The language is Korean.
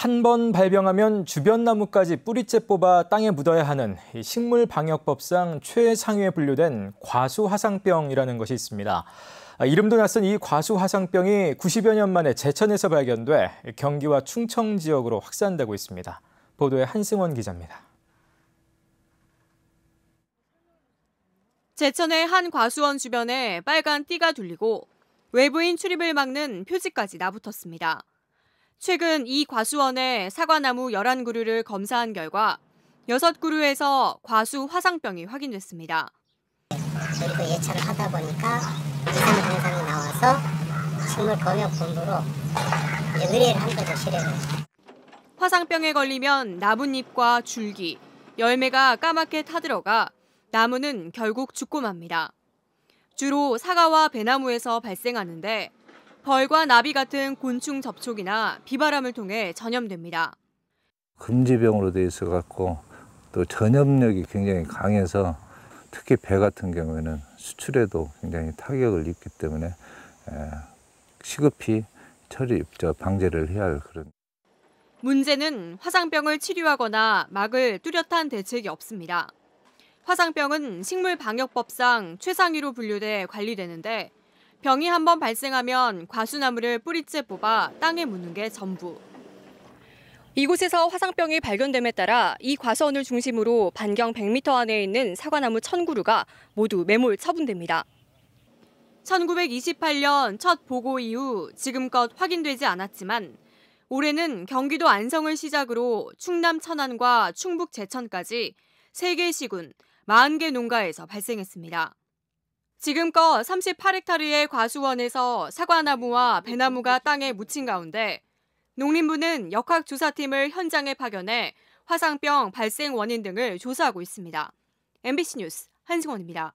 한 번 발병하면 주변 나무까지 뿌리째 뽑아 땅에 묻어야 하는 식물 방역법상 최상위에 분류된 과수화상병이라는 것이 있습니다. 아, 이름도 낯선 이 과수화상병이 90여 년 만에 제천에서 발견돼 경기와 충청 지역으로 확산되고 있습니다. 보도에 한승원 기자입니다. 제천의 한 과수원 주변에 빨간 띠가 둘리고 외부인 출입을 막는 표지까지 나붙었습니다. 최근 이 과수원의 사과나무 11그루를 검사한 결과 6그루에서 과수 화상병이 확인됐습니다. 저 예찰을 하다 보니까 이상 증상이 나와서 식물검역본부로 의뢰를 한 거죠, 실외를. 화상병에 걸리면 나뭇잎과 줄기, 열매가 까맣게 타들어가 나무는 결국 죽고 맙니다. 주로 사과와 배나무에서 발생하는데 벌과 나비 같은 곤충 접촉이나 비바람을 통해 전염됩니다. 금지병으로 돼 있어 갖고 또 전염력이 굉장히 강해서 특히 배 같은 경우에는 수출에도 굉장히 타격을 입기 때문에 시급히 처리 저 방제를 해야 할 그런 문제는 화상병을 치료하거나 막을 뚜렷한 대책이 없습니다. 화상병은 식물 방역법상 최상위로 분류돼 관리되는데 병이 한번 발생하면 과수나무를 뿌리째 뽑아 땅에 묻는 게 전부. 이곳에서 화상병이 발견됨에 따라 이 과수원을 중심으로 반경 100m 안에 있는 사과나무 천구루가 모두 매몰 처분됩니다. 1928년 첫 보고 이후 지금껏 확인되지 않았지만 올해는 경기도 안성을 시작으로 충남 천안과 충북 제천까지 3개 시군 40개 농가에서 발생했습니다. 지금껏 38헥타르의 과수원에서 사과나무와 배나무가 땅에 묻힌 가운데 농림부는 역학조사팀을 현장에 파견해 화상병 발생 원인 등을 조사하고 있습니다. MBC 뉴스 한승원입니다.